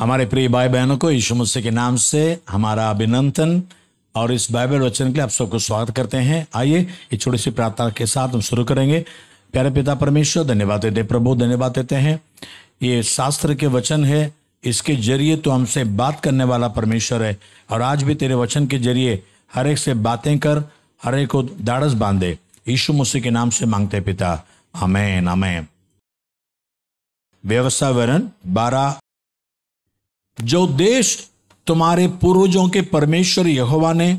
हमारे प्रिय भाई बहनों को यीशु मसीह के नाम से हमारा अभिनंदन और इस बाइबल वचन के लिए आप सबको स्वागत करते हैं आइए एक छोटी सी प्रार्थना के साथ हम शुरू करेंगे प्यारे पिता परमेश्वर धन्यवाद देते प्रभु धन्यवाद देते हैं ये शास्त्र के वचन है इसके जरिए तो हमसे बात करने वाला परमेश्वर है और आज भी तेरे वचन के जरिए हर एक से बातें कर हर एक को दाड़स बांधे यीशु मसीह के नाम से मांगते पिता हमें नमें व्यवस्था वरण बारह जो देश तुम्हारे पूर्वजों के परमेश्वर यहोवा ने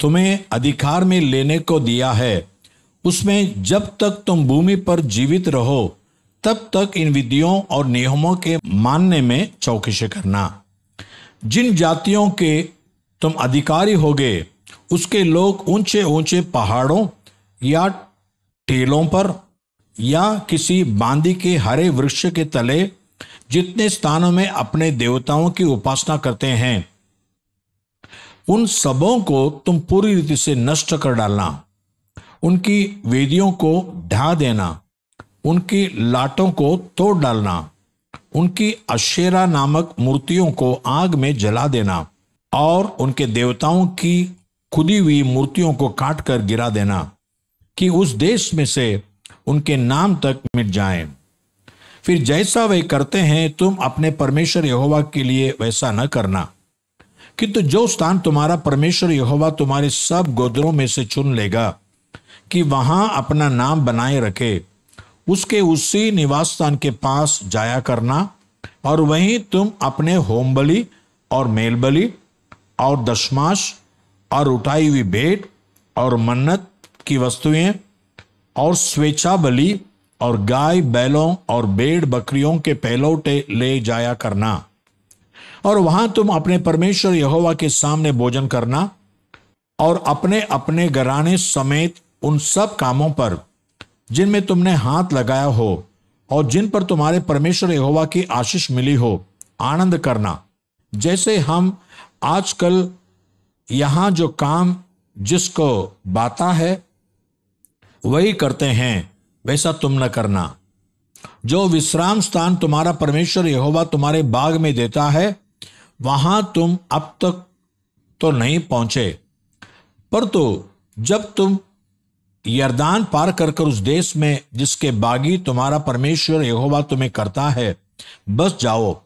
तुम्हें अधिकार में लेने को दिया है उसमें जब तक तुम भूमि पर जीवित रहो तब तक इन विधियों और नियमों के मानने में चौकश करना जिन जातियों के तुम अधिकारी होगे उसके लोग ऊंचे ऊंचे पहाड़ों या टेलों पर या किसी बांदी के हरे वृक्ष के तले जितने स्थानों में अपने देवताओं की उपासना करते हैं उन सबों को तुम पूरी रीति से नष्ट कर डालना उनकी वेदियों को ढा देना उनकी लाटों को तोड़ डालना उनकी अशेरा नामक मूर्तियों को आग में जला देना और उनके देवताओं की खुदी हुई मूर्तियों को काट कर गिरा देना कि उस देश में से उनके नाम तक मिट जाएं। फिर जैसा वे करते हैं तुम अपने परमेश्वर यहोवा के लिए वैसा न करना किंतु जो स्थान तुम्हारा परमेश्वर यहोवा तुम्हारे सब गोदरों में से चुन लेगा कि वहां अपना नाम बनाए रखे उसके उसी निवास स्थान के पास जाया करना और वहीं तुम अपने होम बली और मेल और दशमाश और उठाई हुई भेंट और मन्नत की वस्तुएं और स्वेच्छा बलि और गाय बैलों और बेड़ बकरियों के पहलौटे ले जाया करना और वहां तुम अपने परमेश्वर यहोवा के सामने भोजन करना और अपने अपने घराने समेत उन सब कामों पर जिनमें तुमने हाथ लगाया हो और जिन पर तुम्हारे परमेश्वर यहोवा की आशीष मिली हो आनंद करना जैसे हम आजकल यहां जो काम जिसको बाता है वही करते हैं वैसा तुम न करना जो विश्राम स्थान तुम्हारा परमेश्वर यहोवा तुम्हारे बाग में देता है वहां तुम अब तक तो नहीं पहुंचे पर तो जब तुम यरदान पार कर कर उस देश में जिसके बागी तुम्हारा परमेश्वर यहोवा तुम्हें करता है बस जाओ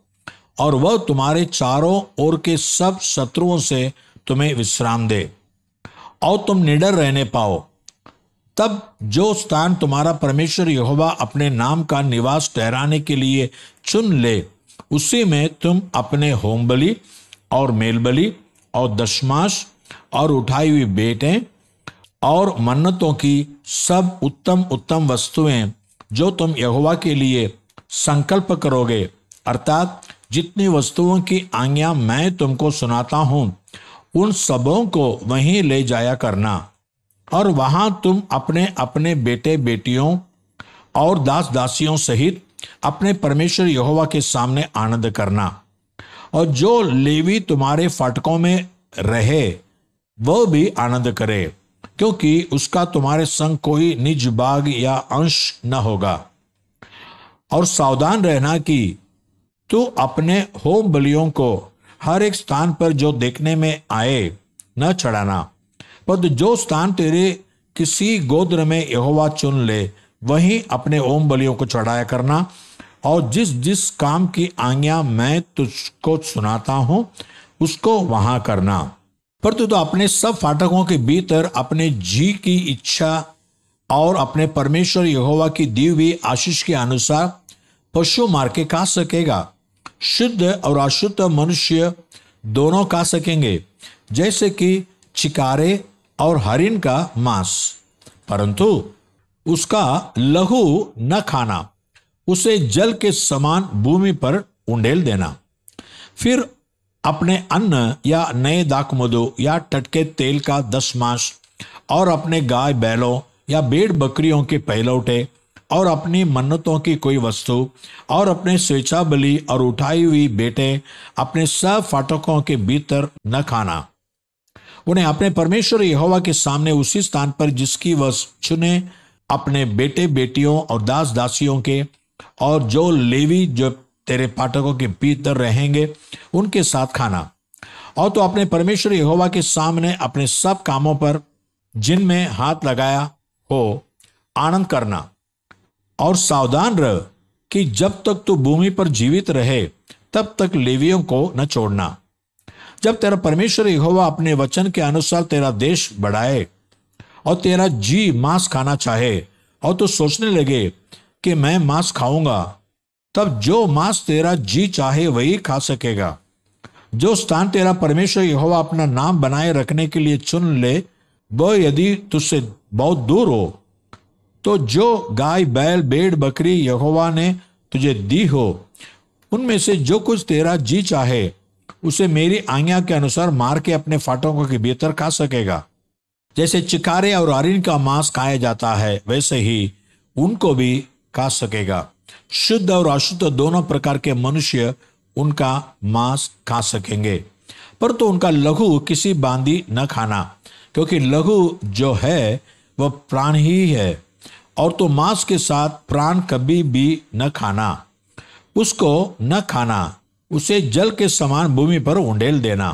और वह तुम्हारे चारों ओर के सब शत्रुओं से तुम्हें विश्राम दे और तुम निडर रहने पाओ तब जो स्थान तुम्हारा परमेश्वर यहोवा अपने नाम का निवास ठहराने के लिए चुन ले उसी में तुम अपने होम और मेलबली और दशमाश और उठाई हुई बेटें और मन्नतों की सब उत्तम उत्तम वस्तुएं जो तुम यहोवा के लिए संकल्प करोगे अर्थात जितनी वस्तुओं की आज्ञा मैं तुमको सुनाता हूँ उन सबों को वहीं ले जाया करना और वहां तुम अपने अपने बेटे बेटियों और दास दासियों सहित अपने परमेश्वर यहोवा के सामने आनंद करना और जो लेवी तुम्हारे फाटकों में रहे वह भी आनंद करे क्योंकि उसका तुम्हारे संग कोई निज बाग या अंश न होगा और सावधान रहना कि तू अपने होम बलियों को हर एक स्थान पर जो देखने में आए न चढ़ाना पद जो स्थान तेरे किसी गोद्र में यहोवा चुन ले वहीं अपने ओम बलियों को चढ़ाया करना और जिस जिस काम की आज्ञा मैं तुझको सुनाता हूँ उसको वहां करना पर तू तो अपने सब फाटकों के भीतर अपने जी की इच्छा और अपने परमेश्वर यहोवा की दी हुई आशीष के अनुसार पशु मार के खा सकेगा शुद्ध और अशुद्ध मनुष्य दोनों खा सकेंगे जैसे कि चिकारे और हरिन का मांस परंतु उसका लहू न खाना उसे जल के समान भूमि पर उंडेल देना फिर अपने अन्न या नए दाकमदो या टटके तेल का दस मास और अपने गाय बैलों या बेड़ बकरियों के पहलौटे और अपनी मन्नतों की कोई वस्तु और अपने स्वेच्छा बलि और उठाई हुई बेटे अपने सब फाटकों के भीतर न खाना उन्हें अपने परमेश्वर यहोवा के सामने उसी स्थान पर जिसकी वह चुने अपने बेटे बेटियों और दास दासियों के और जो लेवी जो तेरे पाठकों के भीतर रहेंगे उनके साथ खाना और तो अपने परमेश्वर यहोवा के सामने अपने सब कामों पर जिनमें हाथ लगाया हो आनंद करना और सावधान रह कि जब तक तू भूमि पर जीवित रहे तब तक लेवियों को न छोड़ना जब तेरा परमेश्वर यहोवा अपने वचन के अनुसार तेरा देश बढ़ाए और तेरा जी मांस खाना चाहे और तो सोचने लगे कि मैं मांस खाऊंगा तब जो मांस तेरा जी चाहे वही खा सकेगा जो स्थान तेरा परमेश्वर यहोवा अपना नाम बनाए रखने के लिए चुन ले वह यदि तुझसे बहुत दूर हो तो जो गाय बैल बेड़ बकरी यहोवा ने तुझे दी हो उनमें से जो कुछ तेरा जी चाहे उसे मेरी आज्ञा के अनुसार मार के अपने फाटकों के भीतर खा सकेगा जैसे चिकारे और अरिन का मांस खाया जाता है वैसे ही उनको भी खा सकेगा शुद्ध और अशुद्ध दोनों प्रकार के मनुष्य उनका मांस खा सकेंगे पर तो उनका लघु किसी बांदी न खाना क्योंकि लघु जो है वह प्राण ही है और तो मांस के साथ प्राण कभी भी न खाना उसको न खाना उसे जल के समान भूमि पर उंडेल देना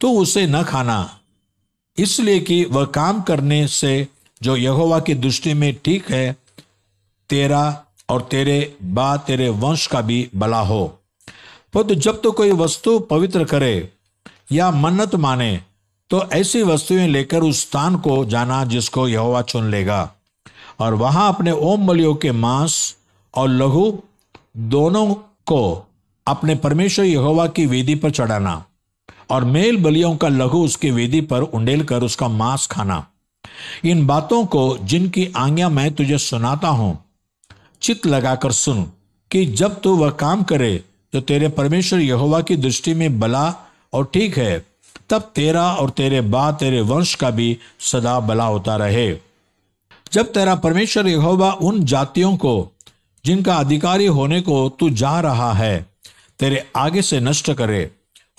तो उसे न खाना इसलिए कि वह काम करने से जो यहोवा की दृष्टि में ठीक है तेरा और तेरे बा तेरे वंश का भी भला हो तो जब तो कोई वस्तु पवित्र करे या मन्नत माने तो ऐसी वस्तुएं लेकर उस स्थान को जाना जिसको यहोवा चुन लेगा और वहां अपने ओम बलियों के मांस और लघु दोनों को अपने परमेश्वर यहोवा की वेदी पर चढ़ाना और मेल बलियों का लघु उसकी वेदी पर उंडेल कर उसका मांस खाना इन बातों को जिनकी आज्ञा मैं तुझे सुनाता हूं चित लगाकर सुन कि जब तू वह काम करे जो तेरे परमेश्वर यहोवा की दृष्टि में भला और ठीक है तब तेरा और तेरे बा तेरे वंश का भी सदा भला होता रहे जब तेरा परमेश्वर यहोवा उन जातियों को जिनका अधिकारी होने को तू जा रहा है तेरे आगे से नष्ट करे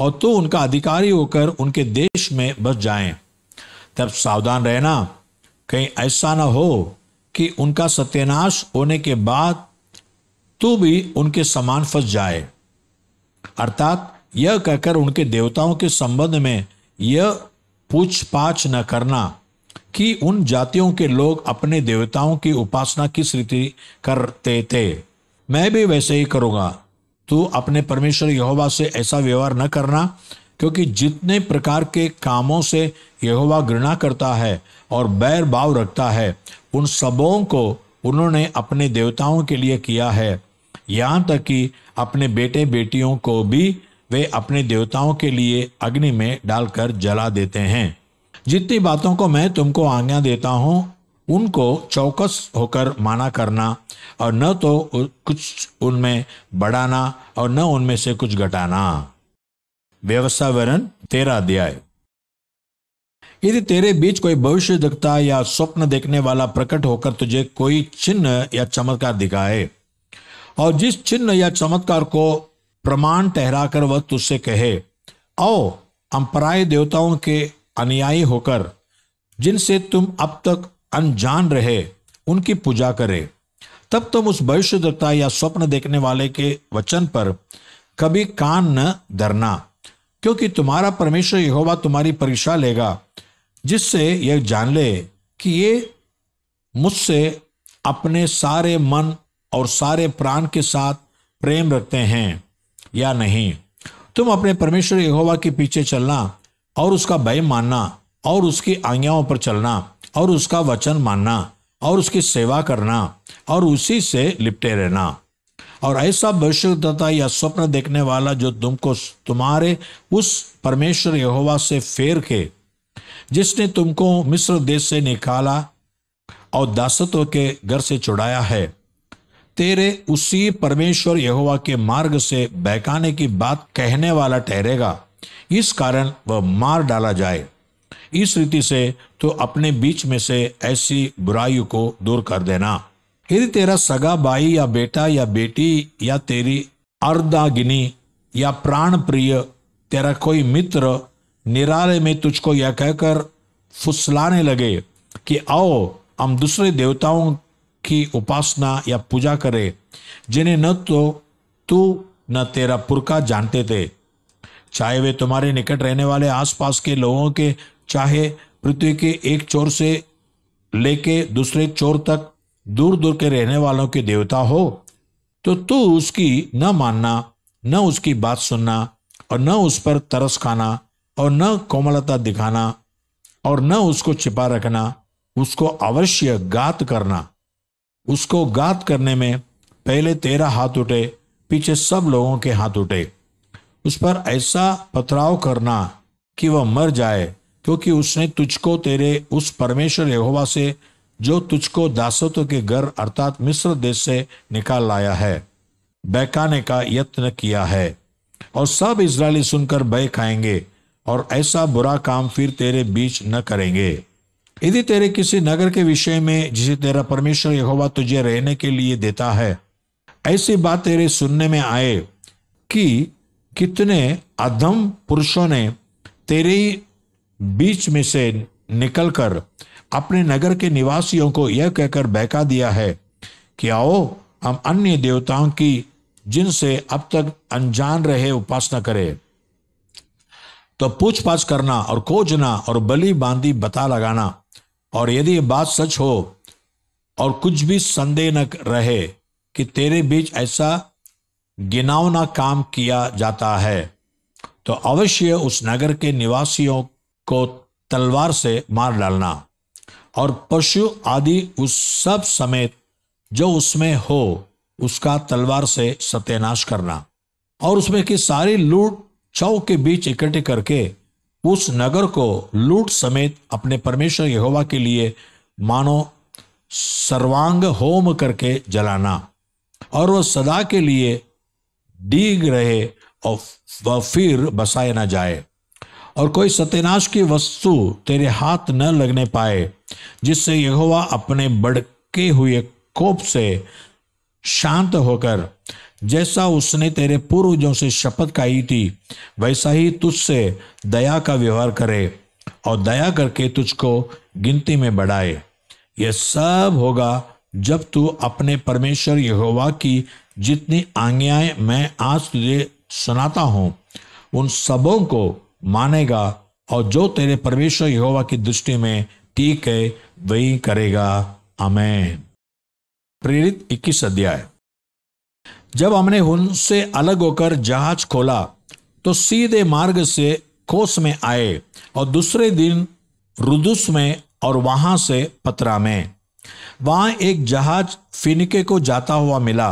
और तू उनका अधिकारी होकर उनके देश में बस जाए तब सावधान रहना कहीं ऐसा ना हो कि उनका सत्यानाश होने के बाद तू भी उनके समान फंस जाए अर्थात यह कहकर उनके देवताओं के संबंध में यह पूछ पाछ न करना कि उन जातियों के लोग अपने देवताओं की उपासना किस रीति करते थे मैं भी वैसे ही करूँगा तू अपने परमेश्वर यहोवा से ऐसा व्यवहार न करना क्योंकि जितने प्रकार के कामों से यहोवा घृणा करता है और बैर भाव रखता है उन सबों को उन्होंने अपने देवताओं के लिए किया है यहाँ तक कि अपने बेटे बेटियों को भी वे अपने देवताओं के लिए अग्नि में डालकर जला देते हैं जितनी बातों को मैं तुमको आज्ञा देता हूँ उनको चौकस होकर माना करना और न तो कुछ उनमें बढ़ाना और न उनमें से कुछ घटाना व्यवस्था तेरा अध्याय यदि तेरे बीच कोई भविष्य दिखता या स्वप्न देखने वाला प्रकट होकर तुझे कोई चिन्ह या चमत्कार दिखाए और जिस चिन्ह या चमत्कार को प्रमाण ठहराकर वह तुझसे कहे आओ हम पराय देवताओं के अनुयायी होकर जिनसे तुम अब तक अनजान रहे उनकी पूजा करे तब तुम उस भविष्यता या स्वप्न देखने वाले के वचन पर कभी कान न धरना क्योंकि तुम्हारा परमेश्वर यहोवा तुम्हारी परीक्षा लेगा जिससे यह जान ले कि ये मुझसे अपने सारे मन और सारे प्राण के साथ प्रेम रखते हैं या नहीं तुम अपने परमेश्वर यहोवा के पीछे चलना और उसका भय मानना और उसकी आज्ञाओं पर चलना और उसका वचन मानना और उसकी सेवा करना और उसी से लिपटे रहना और ऐसा भविष्यता या स्वप्न देखने वाला जो तुमको तुम्हारे उस परमेश्वर यहोवा से फेर के जिसने तुमको मिस्र देश से निकाला और दासत्व के घर से छुड़ाया है तेरे उसी परमेश्वर यहोवा के मार्ग से बहकाने की बात कहने वाला ठहरेगा इस कारण वह मार डाला जाए इस रीति से तो अपने बीच में से ऐसी बुराई को दूर कर देना यदि तेरा सगा भाई या बेटा या बेटी या तेरी अर्धागिनी या प्राण प्रिय तेरा कोई मित्र निराले में तुझको यह कहकर फुसलाने लगे कि आओ हम दूसरे देवताओं की उपासना या पूजा करें जिन्हें न तो तू न तेरा पुरखा जानते थे चाहे वे तुम्हारे निकट रहने वाले आसपास के लोगों के चाहे पृथ्वी के एक चोर से लेके दूसरे चोर तक दूर दूर के रहने वालों के देवता हो तो तू उसकी न मानना न उसकी बात सुनना और न उस पर तरस खाना और न कोमलता दिखाना और न उसको छिपा रखना उसको अवश्य गात करना उसको गात करने में पहले तेरा हाथ उठे पीछे सब लोगों के हाथ उठे उस पर ऐसा पथराव करना कि वह मर जाए क्योंकि उसने तुझको तेरे उस परमेश्वर यहोवा से जो तुझको दासत्व के घर अर्थात मिस्र देश से निकाल लाया है बहकाने का यत्न किया है और सब इसराइली सुनकर भय खाएंगे और ऐसा बुरा काम फिर तेरे बीच न करेंगे यदि तेरे किसी नगर के विषय में जिसे तेरा परमेश्वर यहोवा तुझे रहने के लिए देता है ऐसी बात तेरे सुनने में आए कि कितने अधम पुरुषों ने तेरी बीच में से निकलकर अपने नगर के निवासियों को यह कहकर बहका दिया है कि आओ हम अन्य देवताओं की जिनसे अब तक अनजान रहे उपासना करें तो पूछपाछ करना और खोजना और बलि बांधी बता लगाना और यदि ये बात सच हो और कुछ भी संदेह न रहे कि तेरे बीच ऐसा गिनावना काम किया जाता है तो अवश्य उस नगर के निवासियों को तलवार से मार डालना और पशु आदि उस सब समेत जो उसमें हो उसका तलवार से सत्यानाश करना और उसमें की सारी लूट चौ के बीच इकट्ठे करके उस नगर को लूट समेत अपने परमेश्वर यहोवा के लिए मानो सर्वांग होम करके जलाना और वह सदा के लिए डीग रहे और फिर बसाया ना जाए और कोई सत्यनाश की वस्तु तेरे हाथ न लगने पाए जिससे यहोवा अपने बड़के हुए कोप से शांत होकर जैसा उसने तेरे पूर्वजों से शपथ खाई थी वैसा ही तुझसे दया का व्यवहार करे और दया करके तुझको गिनती में बढ़ाए यह सब होगा जब तू अपने परमेश्वर यहोवा की जितनी आज्ञाएं मैं आज तुझे सुनाता हूं उन सबों को मानेगा और जो तेरे परमेश्वर यहोवा की दृष्टि में ठीक है वही करेगा अमेन प्रेरित 21 अध्याय जब हमने उनसे अलग होकर जहाज खोला तो सीधे मार्ग से कोस में आए और दूसरे दिन रुदुस में और वहां से पतरा में वहां एक जहाज फिनके को जाता हुआ मिला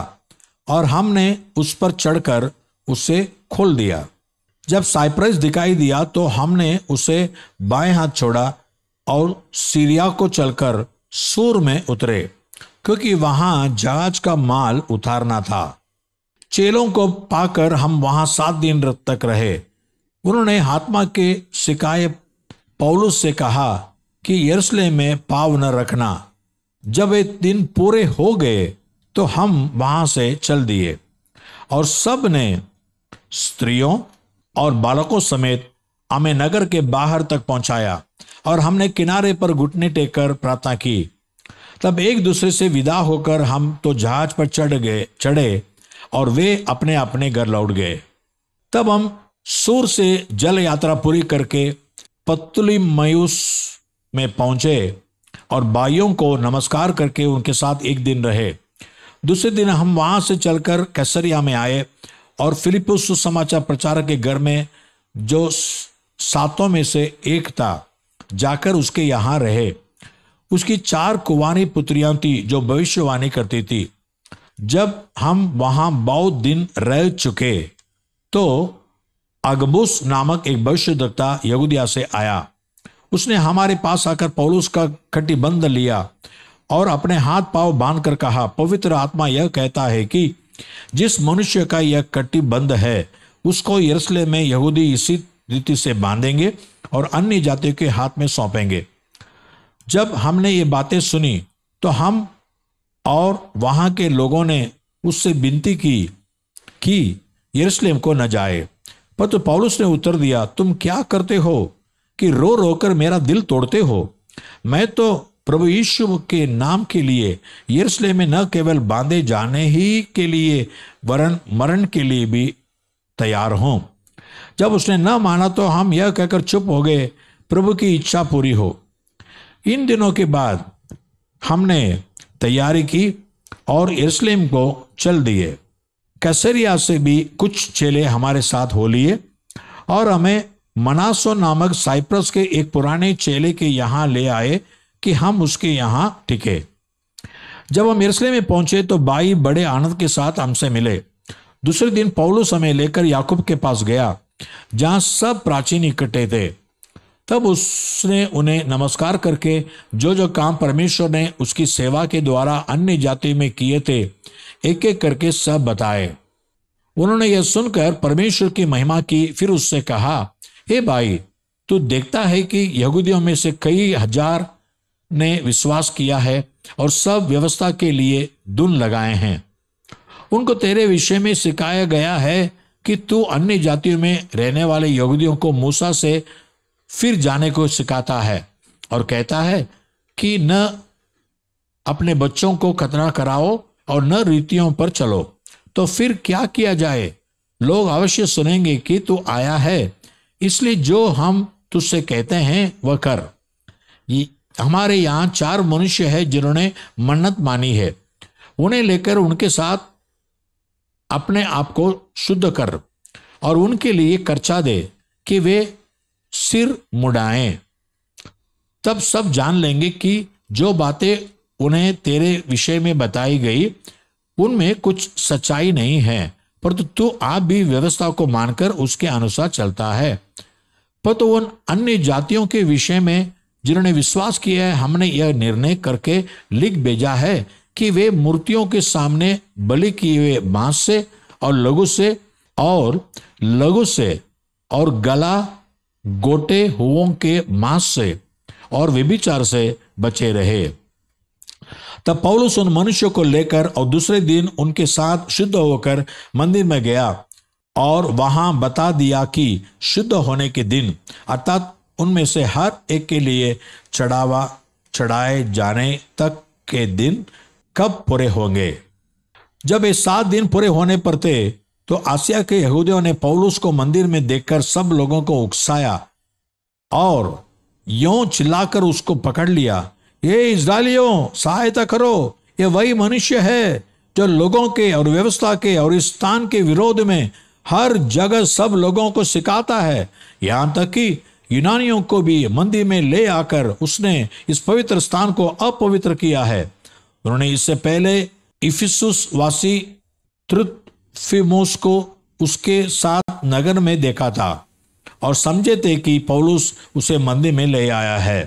और हमने उस पर चढ़कर उसे खोल दिया जब साइप्रस दिखाई दिया तो हमने उसे बाएं हाथ छोड़ा और सीरिया को चलकर सूर में उतरे क्योंकि वहां जहाज का माल उतारना था चेलों को पाकर हम वहां सात दिन तक रहे उन्होंने हाथमा के सिकाए पौलुस से कहा कि यरसले में पाव न रखना जब एक दिन पूरे हो गए तो हम वहां से चल दिए और सब ने स्त्रियों और बालकों समेत हमें नगर के बाहर तक पहुंचाया और हमने किनारे पर घुटने टेक कर प्रार्थना की तब एक दूसरे से विदा होकर हम तो जहाज पर चढ़ गए चढ़े और वे अपने अपने घर लौट गए तब हम सूर से जल यात्रा पूरी करके पत्तुली मयूस में पहुंचे और भाइयों को नमस्कार करके उनके साथ एक दिन रहे दूसरे दिन हम वहां से चलकर कैसरिया में आए और फिलिपुस सुसमाचार प्रचारक के घर में जो सातों में से एक था जाकर उसके यहां रहे उसकी चार कुवानी पुत्रियां थी जो भविष्यवाणी करती थी जब हम वहां बहुत दिन रह चुके तो अगबुस नामक एक भविष्य दत्ता यहूदिया से आया उसने हमारे पास आकर पौलुस का कटिबंध लिया और अपने हाथ पांव बांधकर कहा पवित्र आत्मा यह कहता है कि जिस मनुष्य का यह कटिबंध है उसको यरसले में यहूदी इसी रीति से बांधेंगे और अन्य जातियों के हाथ में सौंपेंगे जब हमने ये बातें सुनी तो हम और वहाँ के लोगों ने उससे विनती की कि यरूशलेम को न जाए पर तो पौलुस ने उत्तर दिया तुम क्या करते हो कि रो रोकर मेरा दिल तोड़ते हो मैं तो प्रभु यीशु के नाम के लिए यरूशलेम में न केवल बांधे जाने ही के लिए वरन मरण के लिए भी तैयार हों जब उसने न माना तो हम यह कहकर चुप हो गए प्रभु की इच्छा पूरी हो इन दिनों के बाद हमने तैयारी की और यरूशलेम को चल दिए कैसरिया से भी कुछ चेले हमारे साथ हो लिए और हमें मनासो नामक साइप्रस के एक पुराने चेले के यहाँ ले आए कि हम उसके यहाँ टिके जब हम यरूशलेम में पहुंचे तो भाई बड़े आनंद के साथ हमसे मिले दूसरे दिन पौलो समय लेकर याकूब के पास गया जहां सब प्राचीन इकट्ठे थे तब उसने उन्हें नमस्कार करके जो जो काम परमेश्वर ने उसकी सेवा के द्वारा अन्य जाति में किए थे एक एक करके सब बताए उन्होंने यह सुनकर परमेश्वर की महिमा की फिर उससे कहा हे hey भाई तू देखता है कि यहूदियों में से कई हजार ने विश्वास किया है और सब व्यवस्था के लिए दुन लगाए हैं उनको तेरे विषय में सिखाया गया है कि तू अन्य जातियों में रहने वाले यहूदियों को मूसा से फिर जाने को सिखाता है और कहता है कि न अपने बच्चों को खतरा कराओ और न रीतियों पर चलो तो फिर क्या किया जाए लोग अवश्य सुनेंगे कि तू आया है इसलिए जो हम तुझसे कहते हैं वह कर हमारे यहाँ चार मनुष्य है जिन्होंने मन्नत मानी है उन्हें लेकर उनके साथ अपने आप को शुद्ध कर और उनके लिए कर्चा दे कि वे सिर मुड़ाएं तब सब जान लेंगे कि जो बातें उन्हें तेरे विषय में बताई गई उनमें कुछ सच्चाई नहीं है परंतु तो तू आप भी व्यवस्था को मानकर उसके अनुसार चलता है पर तो उन अन्य जातियों के विषय में जिन्होंने विश्वास किया है हमने यह निर्णय करके लिख भेजा है कि वे मूर्तियों के सामने बलि किए हुए बांस से और लघु से और लघु से और गला गोटे हुओं के मांस से और विभिचार से बचे रहे तब पौलुस उन मनुष्यों को लेकर और दूसरे दिन उनके साथ शुद्ध होकर मंदिर में गया और वहां बता दिया कि शुद्ध होने के दिन अर्थात उनमें से हर एक के लिए चढ़ावा चढ़ाए जाने तक के दिन कब पूरे होंगे जब ये सात दिन पूरे होने पर थे तो आसिया के यहूदियों ने पौलुस को मंदिर में देखकर सब लोगों को उकसाया और यों चिल्लाकर उसको पकड़ लिया ये इसराइलियों सहायता करो ये वही मनुष्य है जो लोगों के और व्यवस्था के और स्थान के विरोध में हर जगह सब लोगों को सिखाता है यहां तक कि यूनानियों को भी मंदिर में ले आकर उसने इस पवित्र स्थान को अपवित्र किया है उन्होंने इससे पहले इफिसुस वासी त्रुतफिमोस को उसके साथ नगर में देखा था और समझे थे कि पौलुस उसे मंदिर में ले आया है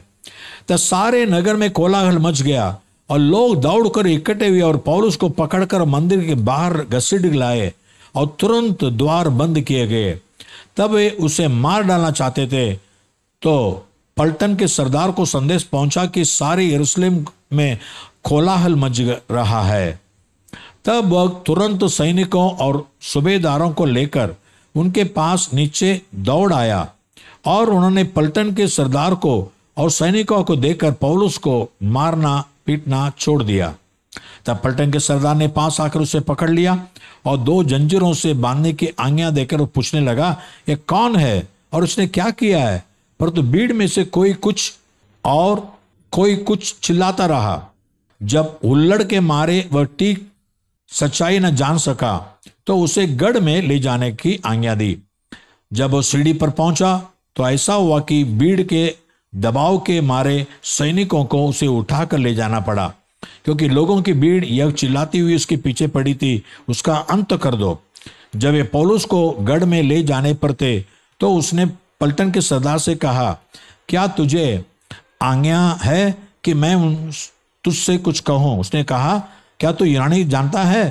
तब सारे नगर में कोलाहल मच गया और लोग दौड़कर इकट्ठे हुए और पौलुस को पकड़कर मंदिर के बाहर घसीट लाए और तुरंत द्वार बंद किए गए तब वे उसे मार डालना चाहते थे तो पलटन के सरदार को संदेश पहुंचा कि सारे यरूशलेम में कोलाहल मच रहा है तब वह तुरंत सैनिकों और सूबेदारों को लेकर उनके पास नीचे दौड़ आया और उन्होंने पलटन के सरदार को और सैनिकों को देकर पौलुस को मारना पीटना छोड़ दिया तब पलटन के सरदार ने पास आकर उसे पकड़ लिया और दो जंजीरों से बांधने की आज्ञा देकर पूछने लगा ये कौन है और उसने क्या किया है परंतु तो भीड़ में से कोई कुछ और कोई कुछ चिल्लाता रहा जब हुल्लड़ के मारे वह ठीक सच्चाई न जान सका तो उसे गढ़ में ले जाने की आज्ञा दी जब वो सीढ़ी पर पहुंचा तो ऐसा हुआ कि भीड़ के दबाव के मारे सैनिकों को उसे उठाकर ले जाना पड़ा क्योंकि लोगों की भीड़ यह चिल्लाती हुई उसके पीछे पड़ी थी उसका अंत कर दो जब ये पोलूस को गढ़ में ले जाने पर थे तो उसने पलटन के सरदार से कहा क्या तुझे आज्ञा है कि मैं तुझसे कुछ कहूँ उसने कहा क्या तू ईरानी जानता है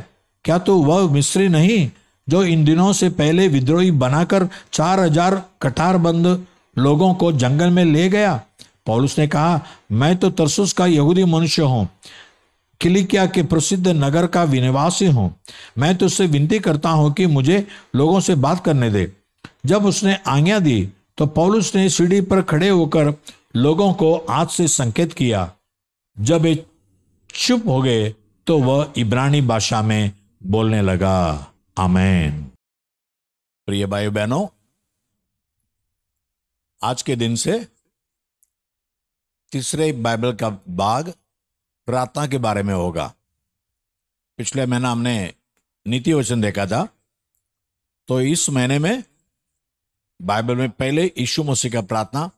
क्या तू वह मिस्री नहीं जो इन दिनों से पहले विद्रोही बनाकर चार हजार कटारबंद लोगों को जंगल में ले गया पौलुस ने कहा मैं तो तरसुस का यहूदी मनुष्य हूँ किलिकिया के प्रसिद्ध नगर का विनिवासी हूँ मैं तो उससे विनती करता हूँ कि मुझे लोगों से बात करने दे जब उसने आज्ञा दी तो पौलुस ने सीढ़ी पर खड़े होकर लोगों को हाथ से संकेत किया जब ये चुप हो गए तो वह इब्रानी भाषा में बोलने लगा आमेन प्रिय भाई बहनों आज के दिन से तीसरे बाइबल का भाग प्रार्थना के बारे में होगा पिछले महीना हमने नीति वचन देखा था तो इस महीने में बाइबल में पहले यीशु मसीह का प्रार्थना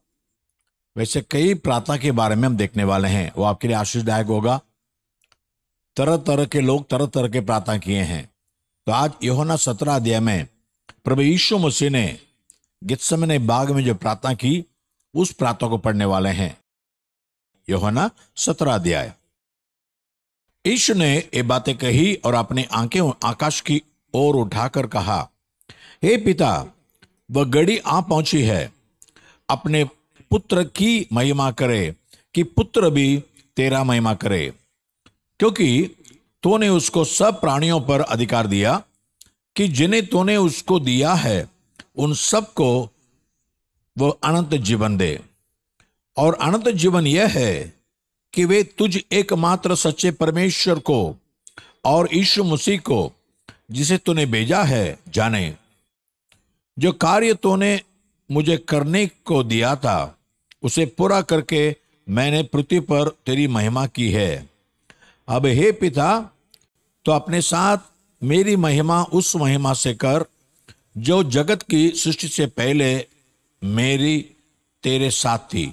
वैसे कई प्रार्थना के बारे में हम देखने वाले हैं वो आपके लिए आशीषदायक होगा तरह तरह के लोग तरह तरह के प्रार्थना किए हैं तो आज यहोना सत्रह अध्याय में प्रभु यीशु मसीह ने ने बाग में जो प्रार्थना की उस प्रार्थना को पढ़ने वाले हैं यहोना सत्रह अध्याय ईश्व ने ये बातें कही और अपनी आंखें आकाश की ओर उठाकर कहा हे पिता वह घड़ी आ पहुंची है अपने पुत्र की महिमा करे कि पुत्र भी तेरा महिमा करे क्योंकि तूने उसको सब प्राणियों पर अधिकार दिया कि जिन्हें तूने उसको दिया है उन सबको वो अनंत जीवन दे और अनंत जीवन यह है कि वे तुझ एकमात्र सच्चे परमेश्वर को और ईश्व मसीह को जिसे तूने भेजा है जाने जो कार्य तूने मुझे करने को दिया था उसे पूरा करके मैंने पृथ्वी पर तेरी महिमा की है अब हे पिता तो अपने साथ मेरी महिमा उस महिमा से कर जो जगत की सृष्टि से पहले मेरी तेरे साथ थी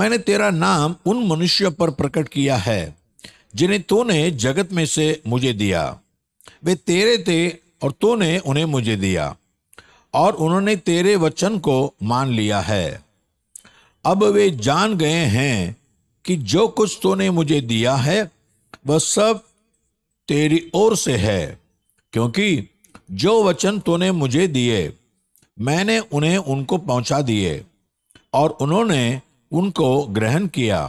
मैंने तेरा नाम उन मनुष्यों पर प्रकट किया है जिन्हें तूने जगत में से मुझे दिया वे तेरे थे और तूने उन्हें मुझे दिया और उन्होंने तेरे वचन को मान लिया है अब वे जान गए हैं कि जो कुछ तूने मुझे दिया है वह सब तेरी ओर से है क्योंकि जो वचन तूने मुझे दिए मैंने उन्हें उनको पहुंचा दिए और उन्होंने उनको ग्रहण किया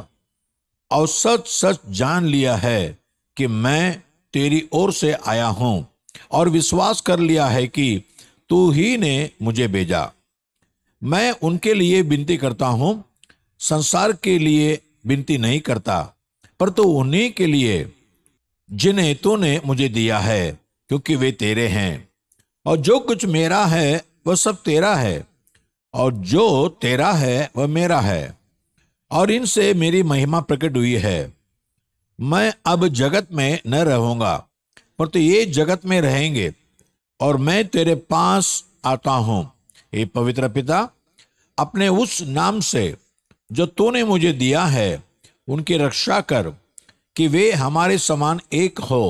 और सच सच जान लिया है कि मैं तेरी ओर से आया हूं और विश्वास कर लिया है कि तू ही ने मुझे भेजा मैं उनके लिए विनती करता हूं संसार के लिए विनती नहीं करता पर तो उन्हीं के लिए जिन्हें तूने मुझे दिया है क्योंकि वे तेरे हैं और जो कुछ मेरा है वह सब तेरा है और जो तेरा है वह मेरा है और इनसे मेरी महिमा प्रकट हुई है मैं अब जगत में न रहूंगा पर तो ये जगत में रहेंगे और मैं तेरे पास आता हूं हे पवित्र पिता अपने उस नाम से जो तूने मुझे दिया है उनकी रक्षा कर कि वे हमारे समान एक हो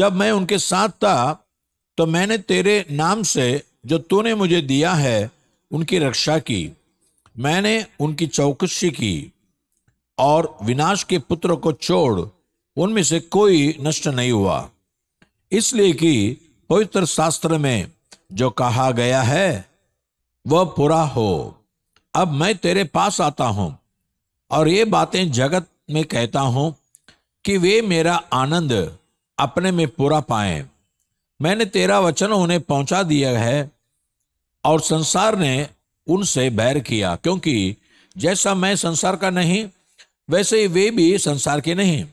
जब मैं उनके साथ था तो मैंने तेरे नाम से जो तूने मुझे दिया है उनकी रक्षा की मैंने उनकी चौकसी की और विनाश के पुत्र को छोड़ उनमें से कोई नष्ट नहीं हुआ इसलिए कि पवित्र शास्त्र में जो कहा गया है वह पूरा हो अब मैं तेरे पास आता हूं और ये बातें जगत में कहता हूं कि वे मेरा आनंद अपने में पूरा पाए मैंने तेरा वचन उन्हें पहुंचा दिया है और संसार ने उनसे बैर किया क्योंकि जैसा मैं संसार का नहीं वैसे ही वे भी संसार के नहीं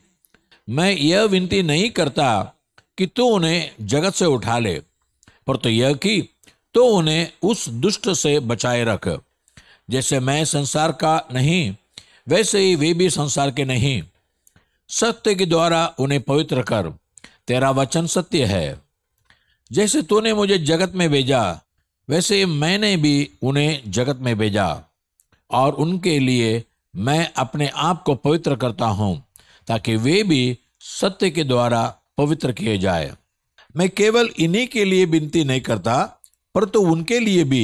मैं यह विनती नहीं करता कि तू उन्हें जगत से उठा ले पर तो यह की तो उन्हें उस दुष्ट से बचाए रख जैसे मैं संसार का नहीं वैसे ही वे भी संसार के नहीं सत्य के द्वारा उन्हें पवित्र कर तेरा वचन सत्य है जैसे तूने मुझे जगत में भेजा वैसे मैंने भी उन्हें जगत में भेजा और उनके लिए मैं अपने आप को पवित्र करता हूं ताकि वे भी सत्य के द्वारा पवित्र किए जाए मैं केवल इन्हीं के लिए विनती नहीं करता परंतु तो उनके लिए भी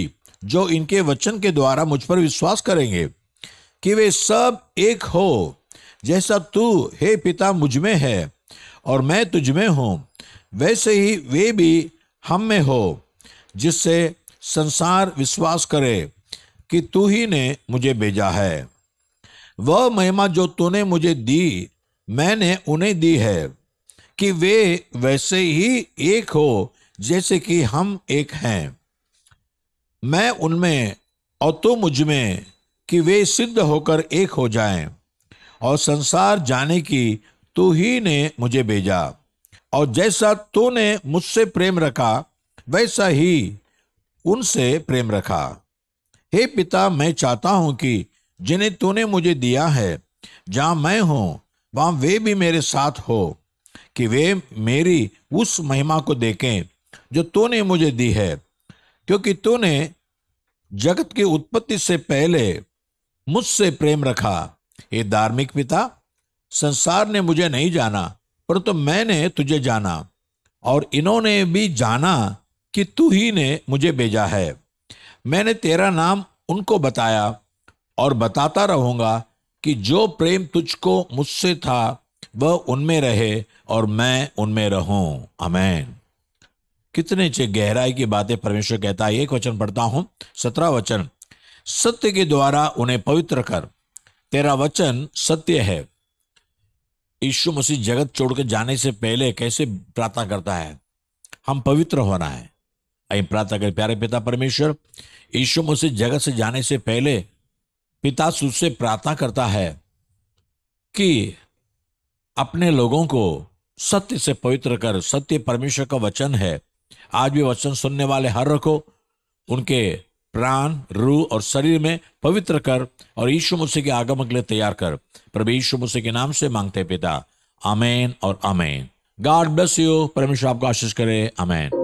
जो इनके वचन के द्वारा मुझ पर विश्वास करेंगे कि वे सब एक हो जैसा तू हे पिता मुझ में है और मैं तुझ में हूँ वैसे ही वे भी हम में हो जिससे संसार विश्वास करे कि तू ही ने मुझे भेजा है वह महिमा जो तूने मुझे दी मैंने उन्हें दी है कि वे वैसे ही एक हो जैसे कि हम एक हैं मैं उनमें और तुम मुझमें कि वे सिद्ध होकर एक हो जाएं और संसार जाने की तू ही ने मुझे भेजा और जैसा तूने मुझसे प्रेम रखा वैसा ही उनसे प्रेम रखा हे पिता मैं चाहता हूं कि जिन्हें तूने मुझे दिया है जहां मैं हूं वहां वे भी मेरे साथ हो कि वे मेरी उस महिमा को देखें जो तूने मुझे दी है क्योंकि तूने जगत की उत्पत्ति से पहले मुझसे प्रेम रखा ये धार्मिक पिता संसार ने मुझे नहीं जाना परंतु तो मैंने तुझे जाना और इन्होंने भी जाना कि तू ही ने मुझे भेजा है मैंने तेरा नाम उनको बताया और बताता रहूंगा कि जो प्रेम तुझको मुझसे था वह उनमें रहे और मैं उनमें रहूं अमेन कितने चे गहराई की बातें परमेश्वर कहता है एक वचन पढ़ता हूं सत्रह वचन सत्य के द्वारा उन्हें पवित्र कर तेरा वचन सत्य है यीशु मसीह जगत छोड़कर जाने से पहले कैसे प्रार्थना करता है हम पवित्र होना है आई प्रार्थना कर प्यारे पिता परमेश्वर यीशु मसीह जगत से जाने से पहले पिता सुद से प्रार्थना करता है कि अपने लोगों को सत्य से पवित्र कर सत्य परमेश्वर का वचन है आज भी वचन सुनने वाले हर को उनके प्राण रूह और शरीर में पवित्र कर और यीशु मुसी के आगमन के लिए तैयार कर प्रभु यीशु मुसी के नाम से मांगते पिता अमेन और अमेन गॉड ब्लेस यू परमेश्वर आपको आशीष करे अमेन